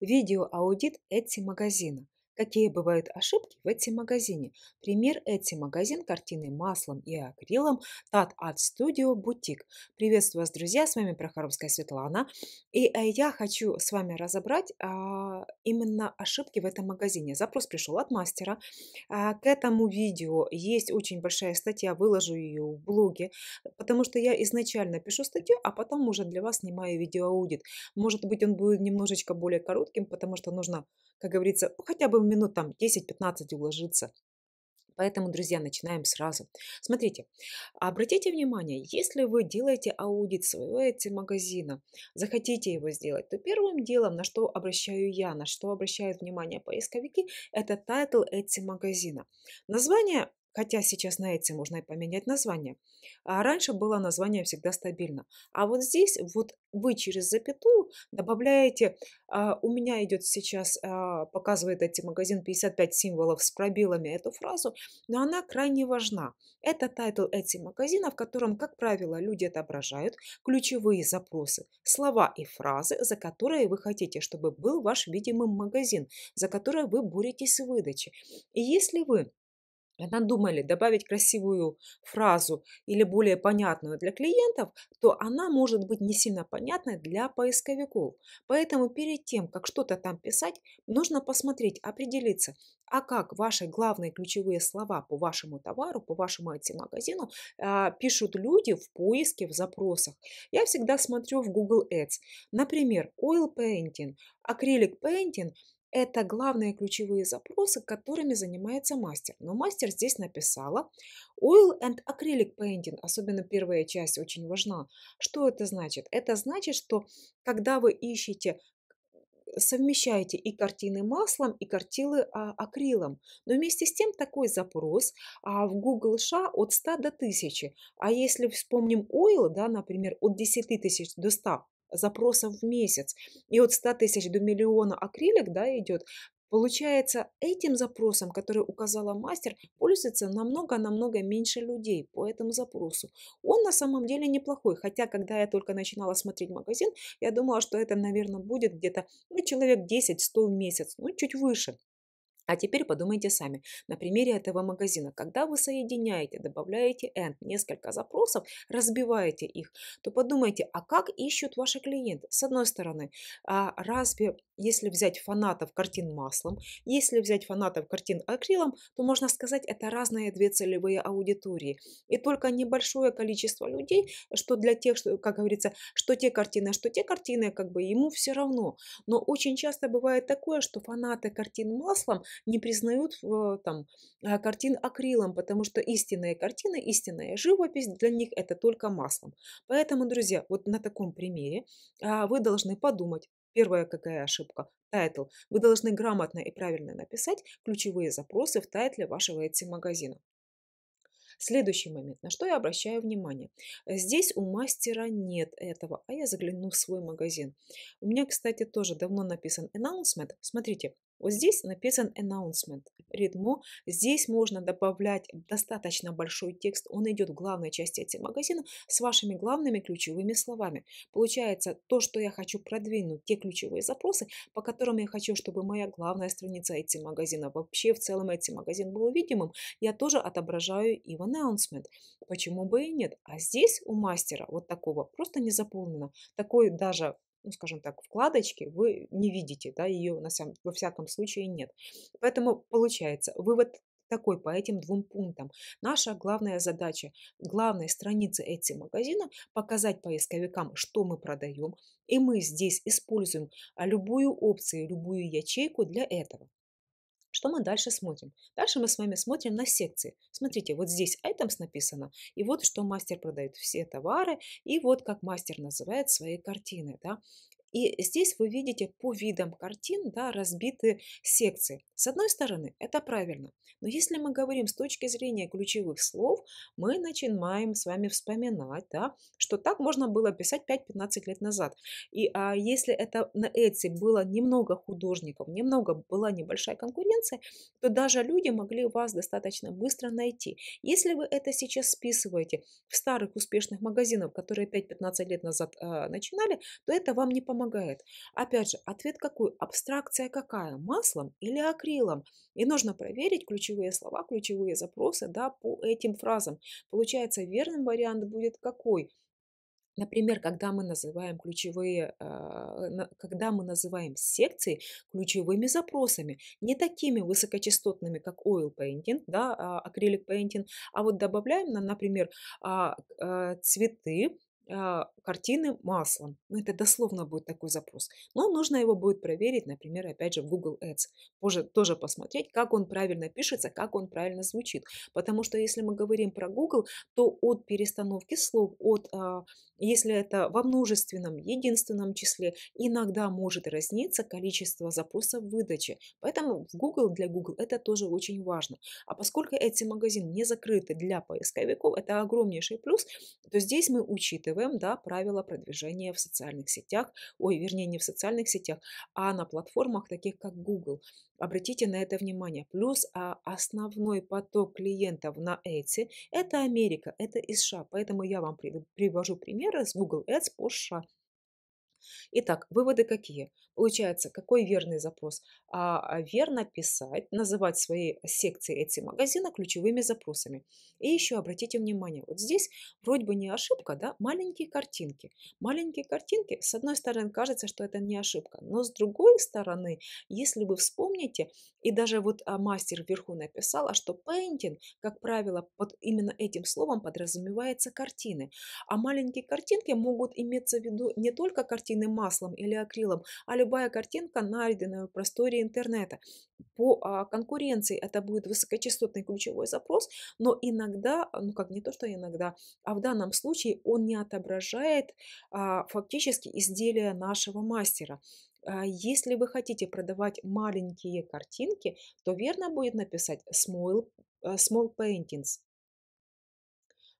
видеоаудит эти магазина, Какие бывают ошибки в этом магазине? Пример – эти магазин картины маслом и акрилом Тат от Студио Бутик. Приветствую вас, друзья, с вами Прохоровская Светлана. И э, я хочу с вами разобрать а, именно ошибки в этом магазине. Запрос пришел от мастера. А, к этому видео есть очень большая статья, выложу ее в блоге, потому что я изначально пишу статью, а потом уже для вас снимаю видеоаудит. Может быть, он будет немножечко более коротким, потому что нужно, как говорится, хотя бы минут там 10-15 уложиться. Поэтому, друзья, начинаем сразу. Смотрите, обратите внимание, если вы делаете аудит своего магазина, захотите его сделать, то первым делом, на что обращаю я, на что обращают внимание поисковики, это тайтл эти магазина. Название хотя сейчас на эти можно и поменять название. А раньше было название всегда стабильно. А вот здесь вот вы через запятую добавляете, а, у меня идет сейчас, а, показывает эти магазин 55 символов с пробелами эту фразу, но она крайне важна. Это тайтл эти магазина, в котором, как правило, люди отображают ключевые запросы, слова и фразы, за которые вы хотите, чтобы был ваш видимый магазин, за которые вы боретесь с выдачей. И если вы она думали добавить красивую фразу или более понятную для клиентов, то она может быть не сильно понятной для поисковиков. Поэтому перед тем, как что-то там писать, нужно посмотреть, определиться, а как ваши главные ключевые слова по вашему товару, по вашему IT-магазину а, пишут люди в поиске, в запросах. Я всегда смотрю в Google Ads. Например, oil painting, acrylic painting – это главные ключевые запросы, которыми занимается мастер. Но мастер здесь написала Oil and Acrylic Painting, особенно первая часть очень важна. Что это значит? Это значит, что когда вы ищете совмещаете и картины маслом, и картины а, акрилом. Но вместе с тем такой запрос а, в Google США от 100 до 1000. А если вспомним oil, да, например, от 10 тысяч до 100, запросов в месяц. И от 100 тысяч до миллиона акрилик да, идет, Получается, этим запросом, который указала мастер, пользуется намного-намного меньше людей по этому запросу. Он на самом деле неплохой, хотя когда я только начинала смотреть магазин, я думала, что это, наверное, будет где-то ну, человек 10-100 в месяц, ну чуть выше. А теперь подумайте сами. На примере этого магазина, когда вы соединяете, добавляете N несколько запросов, разбиваете их, то подумайте, а как ищут ваши клиенты? С одной стороны, а разве если взять фанатов картин маслом, если взять фанатов картин акрилом, то можно сказать, это разные две целевые аудитории. И только небольшое количество людей, что для тех, что, как говорится, что те картины, а что те картины, как бы ему все равно. Но очень часто бывает такое, что фанаты картин маслом не признают э, там, э, картин акрилом, потому что истинные картины, истинная живопись для них это только маслом. Поэтому, друзья, вот на таком примере а, вы должны подумать, Первая какая ошибка? Тайтл. Вы должны грамотно и правильно написать ключевые запросы в тайтле вашего Etsy-магазина. Следующий момент, на что я обращаю внимание. Здесь у мастера нет этого, а я загляну в свой магазин. У меня, кстати, тоже давно написан announcement. Смотрите, вот здесь написан announcement, ритмо. Здесь можно добавлять достаточно большой текст. Он идет в главной части этого магазина с вашими главными ключевыми словами. Получается, то, что я хочу продвинуть, те ключевые запросы, по которым я хочу, чтобы моя главная страница этим магазина, вообще в целом этим магазин был видимым, я тоже отображаю и в announcement. Почему бы и нет? А здесь у мастера вот такого просто не заполнено. Такой даже ну, скажем так, вкладочки, вы не видите, да, ее на самом, во всяком случае нет. Поэтому получается, вывод такой по этим двум пунктам. Наша главная задача, главной страницы этих магазина показать поисковикам, что мы продаем, и мы здесь используем а, любую опцию, любую ячейку для этого. Что мы дальше смотрим? Дальше мы с вами смотрим на секции. Смотрите, вот здесь items написано, и вот что мастер продает все товары, и вот как мастер называет свои картины. Да? И здесь вы видите по видам картин да, разбиты секции. С одной стороны, это правильно. Но если мы говорим с точки зрения ключевых слов, мы начинаем с вами вспоминать, да, что так можно было писать 5-15 лет назад. И а если это на эти было немного художников, немного была небольшая конкуренция, то даже люди могли вас достаточно быстро найти. Если вы это сейчас списываете в старых успешных магазинах, которые 5-15 лет назад э, начинали, то это вам не помогает помогает. Опять же, ответ какой? Абстракция какая? Маслом или акрилом? И нужно проверить ключевые слова, ключевые запросы да, по этим фразам. Получается, верным вариант будет какой? Например, когда мы называем ключевые, э, когда мы называем секции ключевыми запросами, не такими высокочастотными, как oil painting, да, acrylic а, painting, а вот добавляем, например, а, э, цветы, Э, картины маслом. Ну, это дословно будет такой запрос. Но нужно его будет проверить, например, опять же, в Google Ads. Позже тоже посмотреть, как он правильно пишется, как он правильно звучит. Потому что если мы говорим про Google, то от перестановки слов, от, а, если это во множественном, единственном числе, иногда может разниться количество запросов выдачи. Поэтому в Google, для Google это тоже очень важно. А поскольку эти магазины не закрыты для поисковиков, это огромнейший плюс, то здесь мы учитываем ТВМ, да, правила продвижения в социальных сетях, ой, вернее, не в социальных сетях, а на платформах, таких как Google. Обратите на это внимание. Плюс а, основной поток клиентов на Etsy – это Америка, это из США. Поэтому я вам привожу примеры с Google Ads по США. Итак, выводы какие? Получается, какой верный запрос? А, а, верно писать, называть свои секции эти магазина ключевыми запросами. И еще обратите внимание, вот здесь вроде бы не ошибка, да, маленькие картинки. Маленькие картинки, с одной стороны, кажется, что это не ошибка, но с другой стороны, если вы вспомните, и даже вот а, мастер вверху написал, а что painting, как правило, под именно этим словом подразумевается картины. А маленькие картинки могут иметься в виду не только картины маслом или акрилом, а любые любая картинка, найденная в просторе интернета. По а, конкуренции это будет высокочастотный ключевой запрос, но иногда, а, ну как не то, что иногда, а в данном случае он не отображает а, фактически изделия нашего мастера. Если вы хотите продавать маленькие картинки, то верно будет написать small, э, small paintings.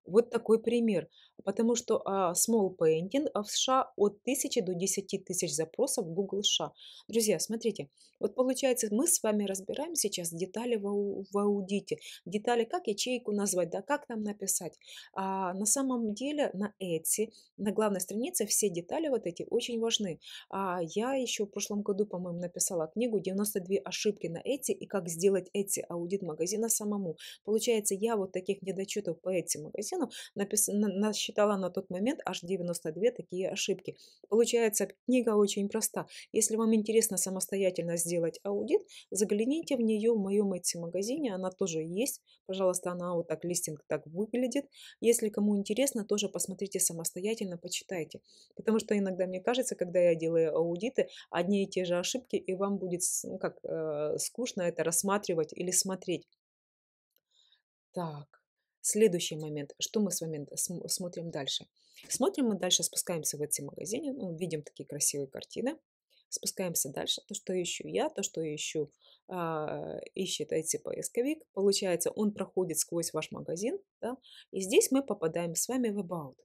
Вот такой пример потому что а, small painting а, в США от 1000 до 10 тысяч запросов в Google США. Друзья, смотрите, вот получается, мы с вами разбираем сейчас детали в, в аудите, детали, как ячейку назвать, да, как нам написать. А на самом деле на Etsy, на главной странице все детали вот эти очень важны. А я еще в прошлом году, по-моему, написала книгу «92 ошибки на Etsy и как сделать Etsy аудит магазина самому». Получается, я вот таких недочетов по Etsy магазину написала, на, насчитала на тот момент аж 92 такие ошибки. Получается, книга очень проста. Если вам интересно самостоятельно сделать аудит, загляните в нее в моем Etsy-магазине, она тоже есть. Пожалуйста, она вот так, листинг так выглядит. Если кому интересно, тоже посмотрите самостоятельно, почитайте. Потому что иногда мне кажется, когда я делаю аудиты, одни и те же ошибки, и вам будет ну, как, э, скучно это рассматривать или смотреть. Так, Следующий момент, что мы с вами смотрим дальше. Смотрим мы дальше, спускаемся в эти магазины, ну, видим такие красивые картины, спускаемся дальше, то, что ищу я, то, что ищу, э, ищет IT поисковик, получается, он проходит сквозь ваш магазин, да, и здесь мы попадаем с вами в About.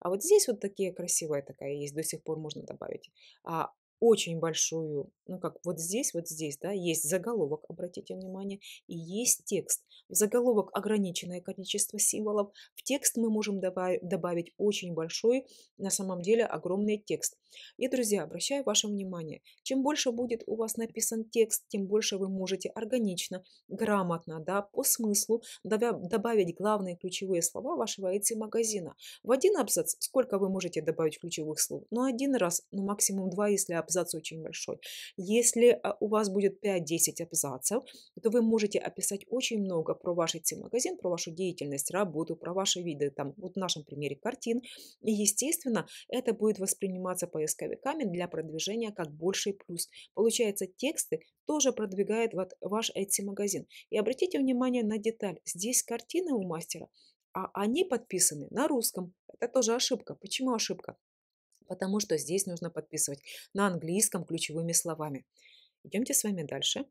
А вот здесь вот такие красивые такая есть, до сих пор можно добавить. А, очень большую, ну как вот здесь, вот здесь, да, есть заголовок, обратите внимание, и есть текст. В заголовок ограниченное количество символов, в текст мы можем добавить очень большой, на самом деле огромный текст. И, друзья, обращаю ваше внимание, чем больше будет у вас написан текст, тем больше вы можете органично, грамотно, да, по смыслу добавить главные ключевые слова вашего IT-магазина. В один абзац сколько вы можете добавить ключевых слов? Ну, один раз, ну максимум два, если абзац абзац очень большой. Если а, у вас будет 5-10 абзацев, то вы можете описать очень много про ваш IT-магазин, про вашу деятельность, работу, про ваши виды, там, вот в нашем примере картин. И, естественно, это будет восприниматься поисковиками для продвижения как больший плюс. Получается, тексты тоже продвигает вот ваш Etsy магазин И обратите внимание на деталь. Здесь картины у мастера, а они подписаны на русском. Это тоже ошибка. Почему ошибка? потому что здесь нужно подписывать на английском ключевыми словами. Идемте с вами дальше.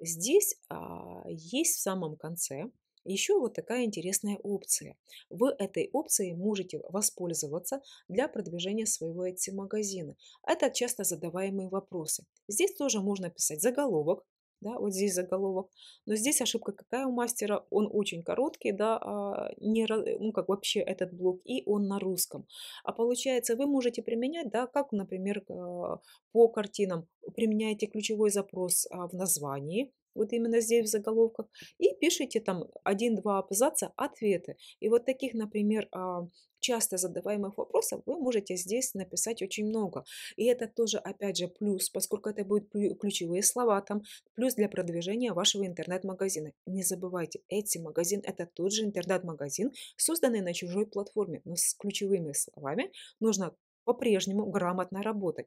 Здесь а, есть в самом конце еще вот такая интересная опция. Вы этой опцией можете воспользоваться для продвижения своего Etsy магазина Это часто задаваемые вопросы. Здесь тоже можно писать заголовок, да, вот здесь заголовок. Но здесь ошибка какая у мастера, он очень короткий, да, а, не, э, ну, как вообще этот блок, и он на русском. А получается, вы можете применять, да, как, например, э, по картинам, применяете ключевой запрос а, в названии, вот именно здесь в заголовках, и пишите там один-два абзаца ответы. И вот таких, например, а, часто задаваемых вопросов вы можете здесь написать очень много. И это тоже, опять же, плюс, поскольку это будут ключевые слова там, плюс для продвижения вашего интернет-магазина. Не забывайте, эти магазин – это тот же интернет-магазин, созданный на чужой платформе, но с ключевыми словами нужно по-прежнему грамотно работать.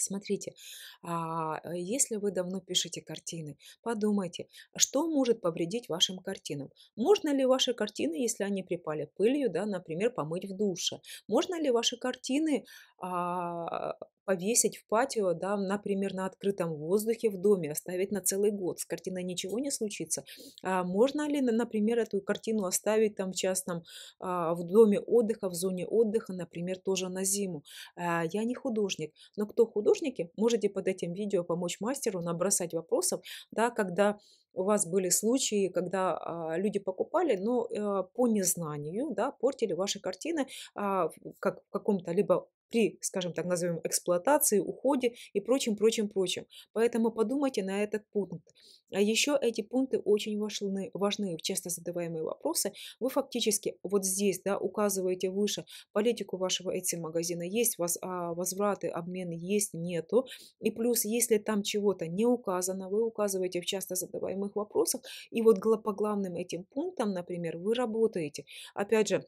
Смотрите, а, э, если вы давно пишете картины, подумайте, что может повредить вашим картинам? Можно ли ваши картины, если они припали пылью, да, например, помыть в душе? Можно ли ваши картины а, повесить в патио, да, например, на открытом воздухе в доме, оставить на целый год. С картиной ничего не случится. А можно ли, например, эту картину оставить там в частном, а, в доме отдыха, в зоне отдыха, например, тоже на зиму? А, я не художник, но кто художники, можете под этим видео помочь мастеру набросать вопросов, да, когда у вас были случаи, когда а, люди покупали, но а, по незнанию, да, портили ваши картины а, как в каком-то либо при, скажем так, назовем эксплуатации, уходе и прочим, прочим, прочим. Поэтому подумайте на этот пункт. А еще эти пункты очень важны, важны в часто задаваемые вопросы. Вы фактически вот здесь, да, указываете выше политику вашего эти магазина. Есть воз, а, возвраты, обмены, есть, нету. И плюс, если там чего-то не указано, вы указываете в часто задаваемых вопросах. И вот по главным этим пунктам, например, вы работаете. Опять же,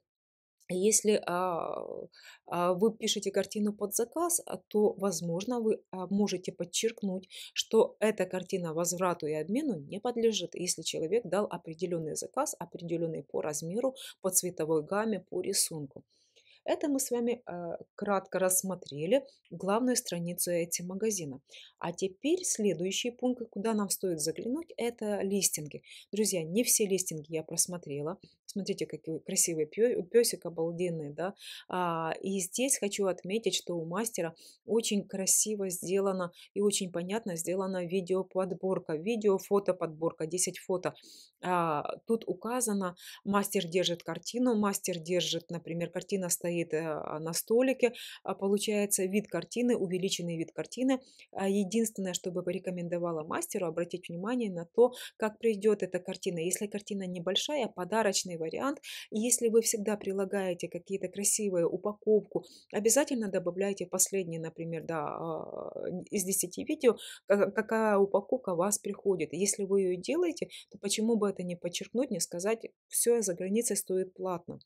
если а, а, вы пишете картину под заказ, а, то, возможно, вы можете подчеркнуть, что эта картина возврату и обмену не подлежит, если человек дал определенный заказ, определенный по размеру, по цветовой гамме, по рисунку. Это мы с вами кратко рассмотрели главную страницу эти магазина. А теперь следующий пункт, куда нам стоит заглянуть, это листинги. Друзья, не все листинги я просмотрела. Смотрите, какой красивый песик, обалденный, да. А, и здесь хочу отметить, что у мастера очень красиво сделана и очень понятно сделана видеоподборка, видео-фото подборка, 10 фото. А, тут указано, мастер держит картину, мастер держит, например, картина стоит а, на столике, получается вид картины, увеличенный вид картины. Единственное, чтобы порекомендовала мастеру, обратить внимание на то, как придет эта картина. Если картина небольшая, подарочный вариант. И если вы всегда прилагаете какие-то красивые упаковку, обязательно добавляйте последние, например, да, а, из 10 видео, какая упаковка вас приходит. Если вы ее делаете, то почему бы это не подчеркнуть, не сказать, все за границей стоит платно.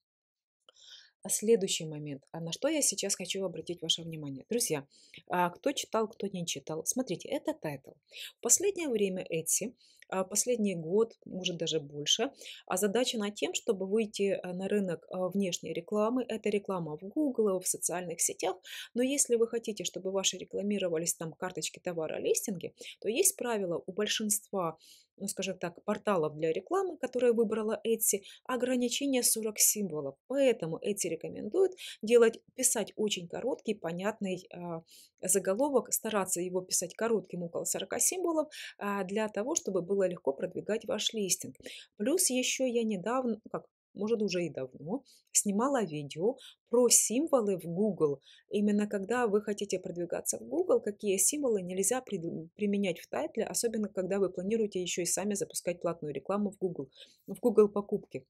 А следующий момент, а на что я сейчас хочу обратить ваше внимание. Друзья, кто читал, кто не читал, смотрите, это тайтл. В последнее время Etsy а, последний год, может даже больше, озадачена а тем, чтобы выйти э, на рынок а, внешней рекламы. Это реклама в Google, в социальных сетях. Но если вы хотите, чтобы ваши рекламировались там карточки товара, листинги, то есть правило у большинства ну, скажем так, порталов для рекламы, которые выбрала Etsy, ограничение 40 символов. Поэтому Etsy рекомендует делать, писать очень короткий, понятный э, заголовок, стараться его писать коротким, около 40 символов, э, для того, чтобы был было легко продвигать ваш листинг. Плюс еще я недавно, ну, как может уже и давно, снимала видео про символы в Google. Именно когда вы хотите продвигаться в Google, какие символы нельзя применять в тайтле, особенно когда вы планируете еще и сами запускать платную рекламу в Google, в Google покупки.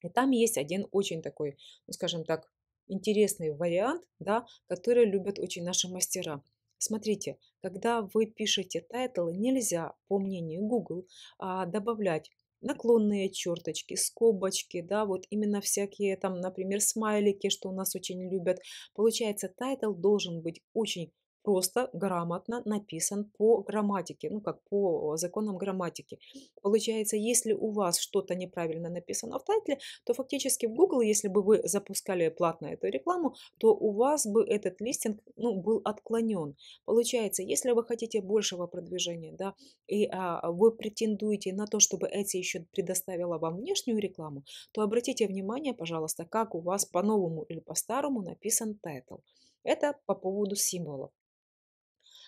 И там есть один очень такой, ну скажем так, интересный вариант, да, который любят очень наши мастера – Смотрите, когда вы пишете тайтлы, нельзя, по мнению Google, а, добавлять наклонные черточки, скобочки, да, вот именно всякие там, например, смайлики, что у нас очень любят. Получается, тайтл должен быть очень просто грамотно написан по грамматике, ну как по э, законам грамматики. Получается, если у вас что-то неправильно написано в тайтле, то фактически в Google, если бы вы запускали платно эту рекламу, то у вас бы этот листинг ну, был отклонен. Получается, если вы хотите большего продвижения, да, и а, вы претендуете на то, чтобы Etsy еще предоставила вам внешнюю рекламу, то обратите внимание, пожалуйста, как у вас по-новому или по-старому написан тайтл. Это по поводу символов.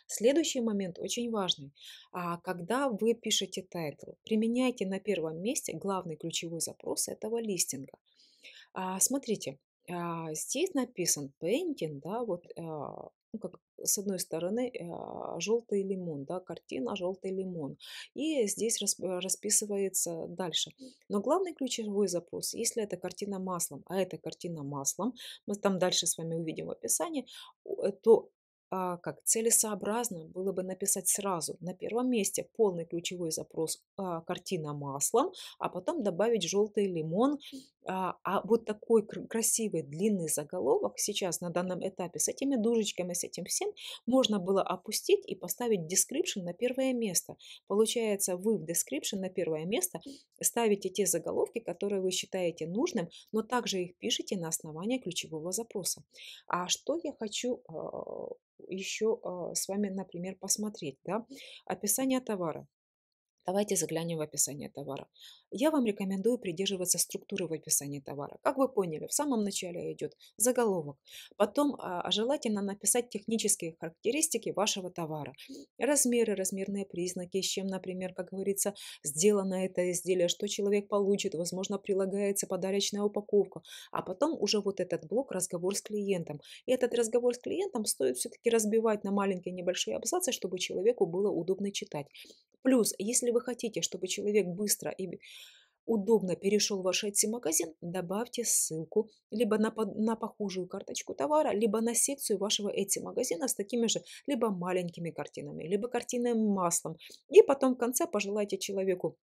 Следующий момент очень важный. А, когда вы пишете тайтл, применяйте на первом месте главный ключевой запрос этого листинга. А, смотрите, а, здесь написан painting, да, вот ну, как с одной стороны желтый лимон, да, картина желтый лимон. И здесь расписывается дальше. Но главный ключевой запрос, если это картина маслом, а это картина маслом, мы там дальше с вами увидим в описании, то а, как целесообразно было бы написать сразу на первом месте полный ключевой запрос а, картина маслом, а потом добавить желтый лимон. А, а вот такой красивый длинный заголовок сейчас на данном этапе с этими дужечками, с этим всем можно было опустить и поставить description на первое место. Получается, вы в description на первое место ставите те заголовки, которые вы считаете нужным, но также их пишите на основании ключевого запроса. А что я хочу еще а, с вами, например, посмотреть. Да? Описание товара. Давайте заглянем в описание товара я вам рекомендую придерживаться структуры в описании товара. Как вы поняли, в самом начале идет заголовок, потом а, а, желательно написать технические характеристики вашего товара, размеры, размерные признаки, с чем, например, как говорится, сделано это изделие, что человек получит, возможно, прилагается подарочная упаковка, а потом уже вот этот блок разговор с клиентом. И этот разговор с клиентом стоит все-таки разбивать на маленькие небольшие абзацы, чтобы человеку было удобно читать. Плюс, если вы хотите, чтобы человек быстро и удобно перешел в ваш Etsy магазин добавьте ссылку либо на, на похожую карточку товара, либо на секцию вашего Etsy магазина с такими же либо маленькими картинами, либо картинами маслом. И потом в конце пожелайте человеку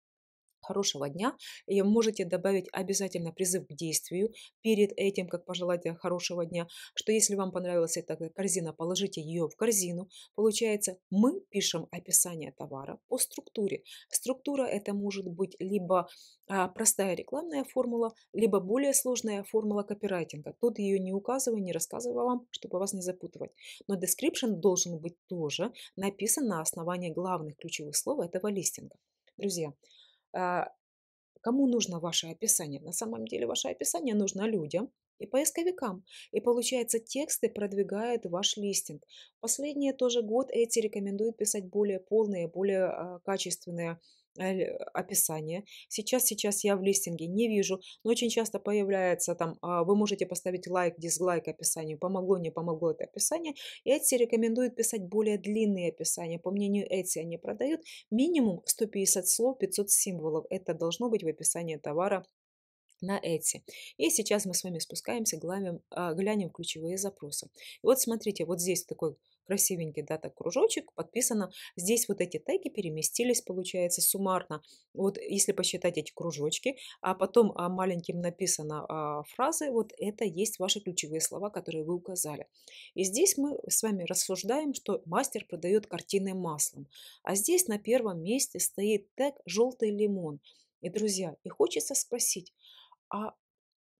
хорошего дня. И можете добавить обязательно призыв к действию перед этим, как пожелание э, хорошего дня, что если вам понравилась эта корзина, положите ее в корзину. Получается, мы пишем описание товара по структуре. Структура это может быть либо а, простая рекламная формула, либо более сложная формула копирайтинга. Тут ее не указываю, не рассказываю вам, чтобы вас не запутывать. Но description должен быть тоже написан на основании главных ключевых слов этого листинга. Друзья, а, кому нужно ваше описание? На самом деле ваше описание нужно людям и поисковикам. И получается, тексты продвигают ваш листинг. Последние тоже год эти рекомендуют писать более полные, более а, качественные Э, описание. Сейчас, сейчас я в листинге не вижу, но очень часто появляется там, а, вы можете поставить лайк, дизлайк описанию, помогло, не помогло это описание. И Etsy рекомендует писать более длинные описания. По мнению Etsy они продают минимум 150 слов, 500 символов. Это должно быть в описании товара на эти. И сейчас мы с вами спускаемся, глянем, а, глянем ключевые запросы. И вот смотрите, вот здесь такой красивенький, да, так кружочек, подписано. Здесь вот эти теги переместились, получается, суммарно. Вот если посчитать эти кружочки, а потом а, маленьким написано а, фразы, вот это есть ваши ключевые слова, которые вы указали. И здесь мы с вами рассуждаем, что мастер продает картины маслом. А здесь на первом месте стоит тег «желтый лимон». И, друзья, и хочется спросить, а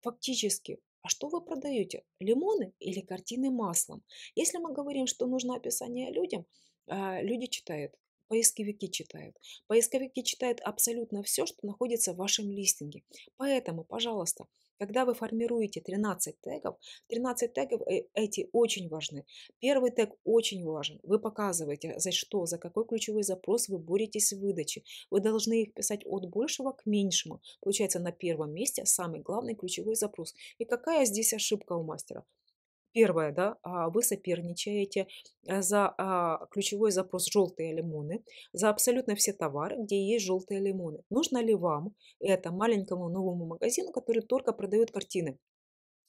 фактически а что вы продаете? Лимоны или картины маслом? Если мы говорим, что нужно описание людям, а, люди читают, поисковики читают. Поисковики читают абсолютно все, что находится в вашем листинге. Поэтому, пожалуйста, когда вы формируете 13 тегов, 13 тегов э, эти очень важны. Первый тег очень важен. Вы показываете, за что, за какой ключевой запрос вы боретесь в выдаче. Вы должны их писать от большего к меньшему. Получается, на первом месте самый главный ключевой запрос. И какая здесь ошибка у мастера? Первое, да, а, вы соперничаете э, за а, ключевой запрос «желтые лимоны», за абсолютно все товары, где есть желтые лимоны. Нужно ли вам это маленькому новому магазину, который только продает картины?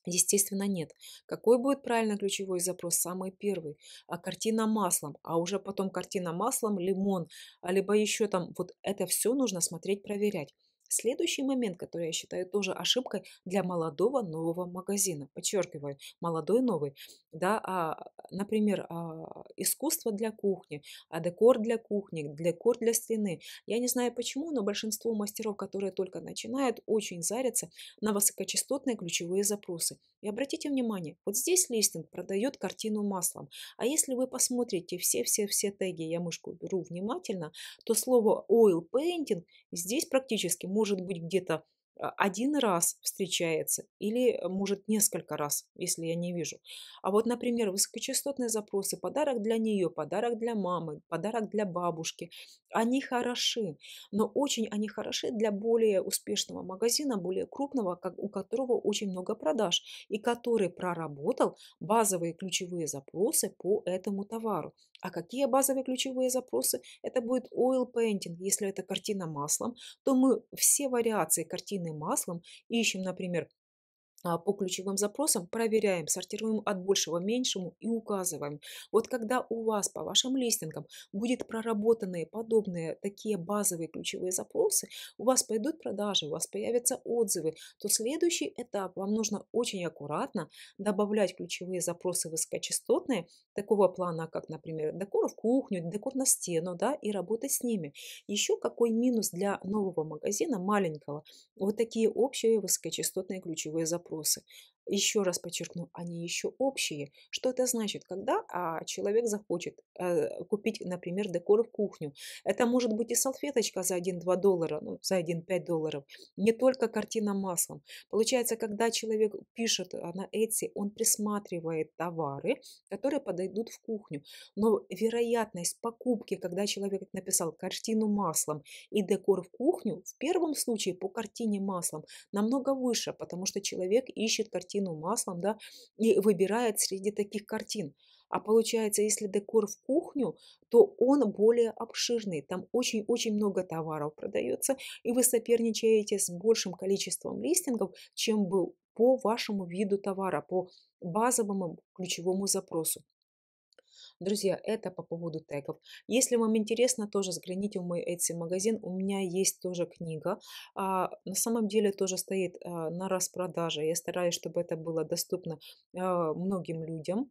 Естественно, нет. Какой будет правильный ключевой запрос? Самый первый. А картина маслом, а уже потом картина маслом, лимон, либо еще там. Вот это все нужно смотреть, проверять. Следующий момент, который я считаю тоже ошибкой для молодого нового магазина. Подчеркиваю, молодой новый. Да, а, например, а, искусство для кухни, а декор для кухни, декор для стены. Я не знаю почему, но большинство мастеров, которые только начинают, очень зарятся на высокочастотные ключевые запросы. И обратите внимание, вот здесь листинг продает картину маслом. А если вы посмотрите все-все-все теги, я мышку беру внимательно, то слово oil painting здесь практически можно может быть, где-то а, один раз встречается или, э, может, несколько раз, если я не вижу. А вот, например, высокочастотные запросы, подарок для нее, подарок для мамы, подарок для бабушки, они хороши, но очень они хороши для более успешного магазина, более крупного, как, у которого очень много продаж и который проработал базовые ключевые запросы по этому товару. А какие базовые ключевые запросы? Это будет oil painting. Если это картина маслом, то мы все вариации картины маслом ищем, например, а, по ключевым запросам, проверяем, сортируем от большего к меньшему и указываем. Вот когда у вас по вашим листингам будет проработанные подобные такие базовые ключевые запросы, у вас пойдут продажи, у вас появятся отзывы, то следующий этап вам нужно очень аккуратно добавлять ключевые запросы высокочастотные, такого плана, как, например, декор в кухню, декор на стену, да, и работать с ними. Еще какой минус для нового магазина, маленького, вот такие общие высокочастотные ключевые запросы força Еще раз подчеркну, они еще общие. Что это значит? Когда а, человек захочет э, купить, например, декор в кухню, это может быть и салфеточка за 1-2 доллара, ну, за 1-5 долларов, не только картина маслом. Получается, когда человек пишет э, на Etsy, он присматривает товары, которые подойдут в кухню. Но вероятность покупки, когда человек написал картину маслом и декор в кухню, в первом случае по картине маслом намного выше, потому что человек ищет картину картину маслом, да, и выбирает среди таких картин. А получается, если декор в кухню, то он более обширный. Там очень-очень много товаров продается, и вы соперничаете с большим количеством листингов, чем был по вашему виду товара, по базовому ключевому запросу. Друзья, это по поводу тегов. Если вам интересно, тоже взгляните в мой Etsy магазин. У меня есть тоже книга. А, на самом деле тоже стоит а, на распродаже. Я стараюсь, чтобы это было доступно а, многим людям.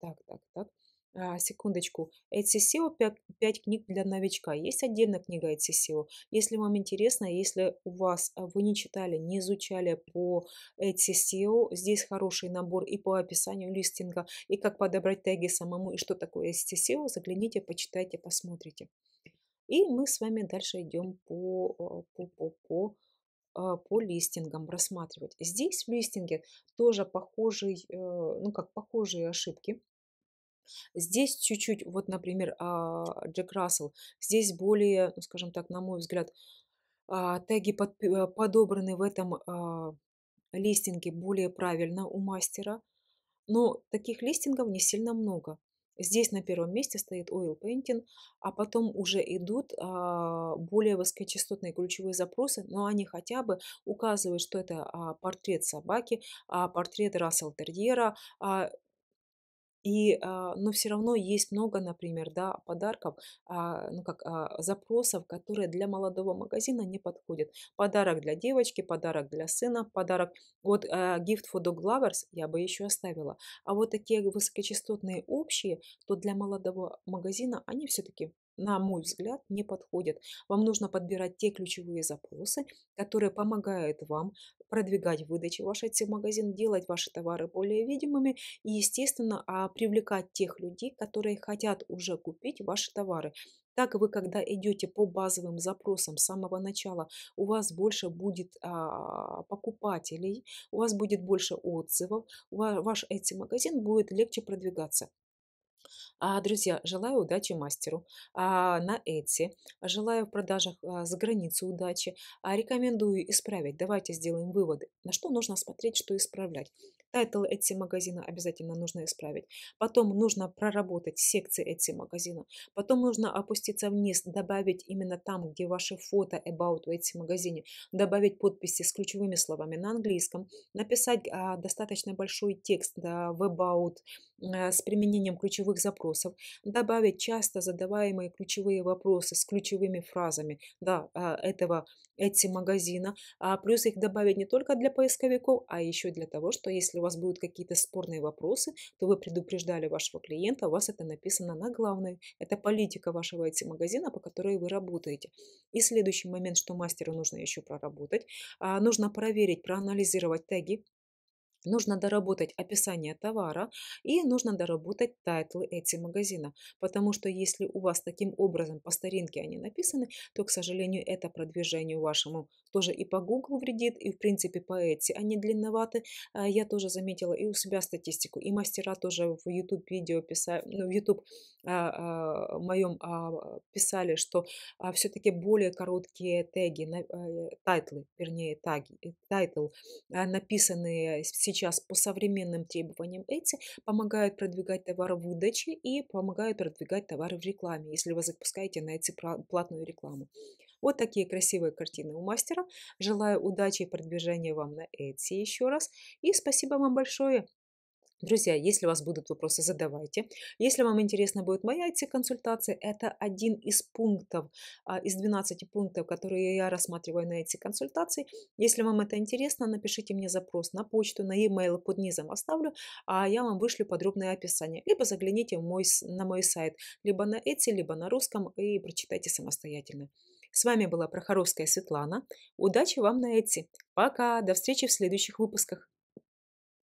Так, так, так. А, секундочку. SEO 5, 5 книг для новичка. Есть отдельная книга SEO. Если вам интересно, если у вас а, вы не читали, не изучали по SEO, здесь хороший набор и по описанию листинга, и как подобрать теги самому, и что такое SEO, загляните, почитайте, посмотрите. И мы с вами дальше идем по, а, по, по, по по листингам рассматривать. Здесь в листинге тоже похожие, э, ну как похожие ошибки. Здесь чуть-чуть, вот, например, а, Джек Рассел, здесь более, ну, скажем так, на мой взгляд, а, теги под, э, подобраны в этом а, листинге более правильно у мастера, но таких листингов не сильно много. Здесь на первом месте стоит oil painting, а потом уже идут а, более высокочастотные ключевые запросы, но они хотя бы указывают, что это а, портрет собаки, а, портрет Рассел Терьера, а, и, а, но все равно есть много, например, да, подарков, а, ну как, а, запросов, которые для молодого магазина не подходят. Подарок для девочки, подарок для сына, подарок. Вот gift for dog lovers я бы еще оставила. А вот такие высокочастотные общие, то для молодого магазина они все-таки на мой взгляд, не подходят. Вам нужно подбирать те ключевые запросы, которые помогают вам продвигать выдачи вашей магазин, делать ваши товары более видимыми и, естественно, а, привлекать тех людей, которые хотят уже купить ваши товары. Так вы, когда идете по базовым запросам с самого начала, у вас больше будет а, покупателей, у вас будет больше отзывов, ваш эти магазин будет легче продвигаться. А, друзья, желаю удачи мастеру а, на Etsy. Желаю в продажах а, за границу удачи. Рекомендую исправить. Давайте сделаем выводы. На что нужно смотреть, что исправлять. Тайтл Etsy магазина обязательно нужно исправить. Потом нужно проработать секции Etsy магазина. Потом нужно опуститься вниз, добавить именно там, где ваши фото about в Etsy магазине, добавить подписи с ключевыми словами на английском, написать достаточно большой текст в about Э, с применением ключевых запросов, добавить часто задаваемые ключевые вопросы с ключевыми фразами да, а, этого эти магазина, а плюс их добавить не только для поисковиков, а еще для того, что если у вас будут какие-то спорные вопросы, то вы предупреждали вашего клиента, у вас это написано на главной. Это политика вашего эти магазина, по которой вы работаете. И следующий момент, что мастеру нужно еще проработать, а, нужно проверить, проанализировать теги, Нужно доработать описание товара и нужно доработать тайтлы эти магазина, потому что если у вас таким образом по старинке они написаны, то, к сожалению, это продвижению вашему тоже и по Google вредит, и в принципе по эти они длинноваты. А я тоже заметила и у себя статистику, и мастера тоже в YouTube видео писали, ну, в YouTube а, а, моем а, писали, что а, все-таки более короткие теги, на, а, тайтлы, вернее, таги, тайтл, а, написанные все сейчас по современным требованиям эти помогают продвигать товары в выдаче и помогают продвигать товары в рекламе, если вы запускаете на эти платную рекламу. Вот такие красивые картины у мастера. Желаю удачи и продвижения вам на Etsy еще раз. И спасибо вам большое Друзья, если у вас будут вопросы, задавайте. Если вам интересно будет моя IT-консультация, это один из пунктов, а, из 12 пунктов, которые я рассматриваю на эти консультации. Если вам это интересно, напишите мне запрос на почту, на e-mail под низом оставлю, а я вам вышлю подробное описание. Либо загляните в мой, на мой сайт, либо на эти, либо на русском и прочитайте самостоятельно. С вами была Прохоровская Светлана. Удачи вам на эти. Пока, до встречи в следующих выпусках.